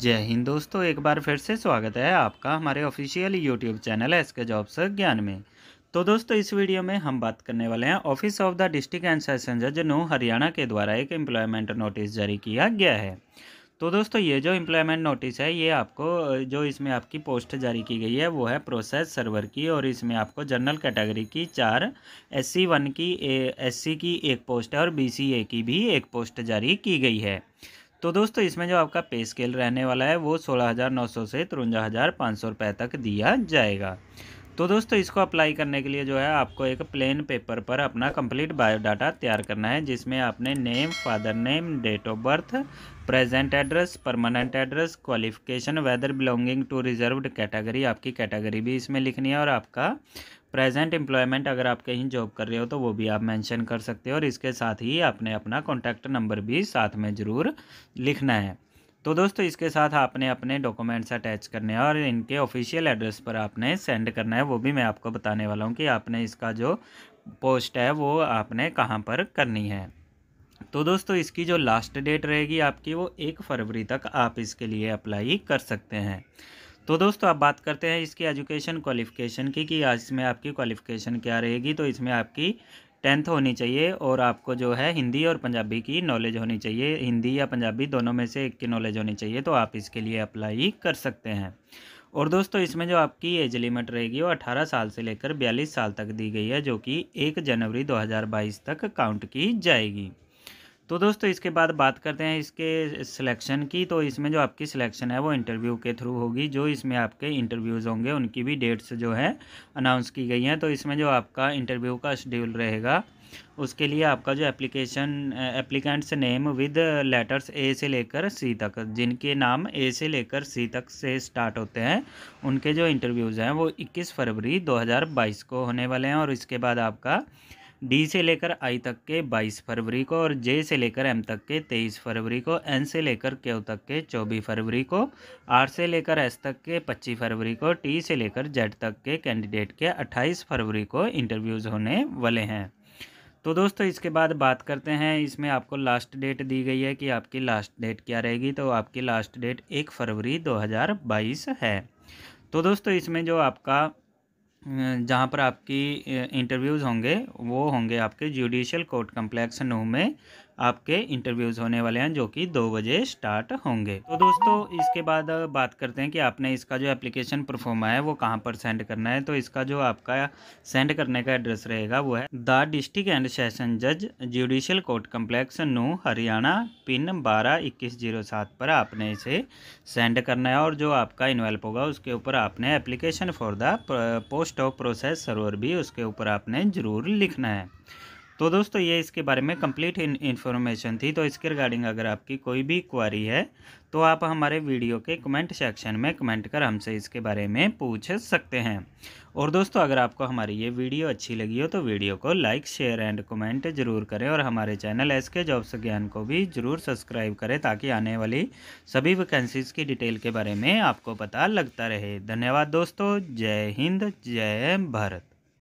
जय हिंद दोस्तों एक बार फिर से स्वागत है आपका हमारे official YouTube channel S K jobs ज्ञान में तो दोस्तों इस वीडियो में हम बात करने वाले हैं office of the district and session जज नो हरियाणा के द्वारा एक एम्प्लॉयमेंट नोटिस जारी किया गया है तो दोस्तों ये जो एम्प्लॉयमेंट नोटिस है ये आपको जो इसमें आपकी पोस्ट जारी की गई है वो है प्रोसेस सर्वर की और इसमें आपको जनरल कैटेगरी की चार एस सी वन की एस सी की एक पोस्ट है और बी सी ए की भी एक पोस्ट जारी की गई है तो दोस्तों इसमें जो आपका पे स्केल रहने वाला है वो सोलह हज़ार नौ सौ से तिरवंजा हज़ार पाँच सौ रुपये तक दिया जाएगा तो दोस्तों इसको अप्लाई करने के लिए जो है आपको एक प्लेन पेपर पर अपना कंप्लीट बायोडाटा तैयार करना है जिसमें आपने name father name date of birth present address permanent address qualification whether belonging to reserved category आपकी कैटेगरी भी इसमें लिखनी है और आपका प्रेजेंट एम्प्लॉयमेंट अगर आप कहीं जॉब कर रहे हो तो वो भी आप मैंशन कर सकते हो और इसके साथ ही आपने अपना कॉन्टैक्ट नंबर भी साथ में ज़रूर लिखना है तो दोस्तों इसके साथ आपने अपने डॉक्यूमेंट्स अटैच करने हैं और इनके ऑफिशियल एड्रेस पर आपने सेंड करना है वो भी मैं आपको बताने वाला हूँ कि आपने इसका जो पोस्ट है वो आपने कहाँ पर करनी है तो दोस्तों इसकी जो लास्ट डेट रहेगी आपकी वो एक फरवरी तक आप इसके लिए अप्लाई कर सकते हैं तो दोस्तों अब बात करते हैं इसकी एजुकेशन क्वालिफ़िकेशन की कि आज इसमें आपकी क्वालिफ़िकेशन क्या रहेगी तो इसमें आपकी टेंथ होनी चाहिए और आपको जो है हिंदी और पंजाबी की नॉलेज होनी चाहिए हिंदी या पंजाबी दोनों में से एक की नॉलेज होनी चाहिए तो आप इसके लिए अप्लाई कर सकते हैं और दोस्तों इसमें जो आपकी एज लिमिट रहेगी वो 18 साल से लेकर 42 साल तक दी गई है जो कि 1 जनवरी 2022 तक काउंट की जाएगी तो दोस्तों इसके बाद बात करते हैं इसके सिलेक्शन की तो इसमें जो आपकी सिलेक्शन है वो इंटरव्यू के थ्रू होगी जो इसमें आपके इंटरव्यूज़ होंगे उनकी भी डेट्स जो है अनाउंस की गई हैं तो इसमें जो आपका इंटरव्यू का शेड्यूल रहेगा उसके लिए आपका जो application applicants name with letters A से लेकर सी तक जिनके नाम ए से लेकर सी तक से स्टार्ट होते हैं उनके जो इंटरव्यूज़ हैं वो इक्कीस फरवरी दो को होने वाले हैं और इसके बाद आपका डी से लेकर आई तक के 22 फरवरी को और जे से लेकर एम तक के 23 फरवरी को एन से लेकर क्यू तक के 24 फरवरी को आर से लेकर एस तक के 25 फरवरी को टी से लेकर जेड तक के कैंडिडेट के 28 फरवरी को इंटरव्यूज़ होने वाले हैं तो दोस्तों इसके बाद बात करते हैं इसमें आपको लास्ट डेट दी गई है कि आपकी लास्ट डेट क्या रहेगी तो आपकी लास्ट डेट एक फरवरी दो है तो दोस्तों इसमें जो आपका जहाँ पर आपकी इंटरव्यूज़ होंगे वो होंगे आपके जुडिशल कोर्ट कम्प्लेक्स नू में आपके इंटरव्यूज़ होने वाले हैं जो कि दो बजे स्टार्ट होंगे तो दोस्तों इसके बाद बात करते हैं कि आपने इसका जो एप्लीकेशन परफॉर्मा है वो कहाँ पर सेंड करना है तो इसका जो आपका सेंड करने का एड्रेस रहेगा वो है द डिस्ट्रिक्ट एंड सेशन जज judicial court complex Nuh Haryana pin बारह इक्कीस जीरो सात पर आपने इसे सेंड करना है और जो आपका इन्वेल्प होगा उसके ऊपर आपने application for the post of process server भी उसके ऊपर आपने ज़रूर लिखना है तो दोस्तों ये इसके बारे में कंप्लीट इन्फॉर्मेशन थी तो इसके रिगार्डिंग अगर आपकी कोई भी क्वारी है तो आप हमारे वीडियो के कमेंट सेक्शन में कमेंट कर हमसे इसके बारे में पूछ सकते हैं और दोस्तों अगर आपको हमारी ये वीडियो अच्छी लगी हो तो वीडियो को लाइक शेयर एंड कमेंट जरूर करें और हमारे चैनल एस के जॉब्स ज्ञान को भी जरूर सब्सक्राइब करें ताकि आने वाली सभी वैकेंसीज़ की डिटेल के बारे में आपको पता लगता रहे धन्यवाद दोस्तों जय हिंद जय भारत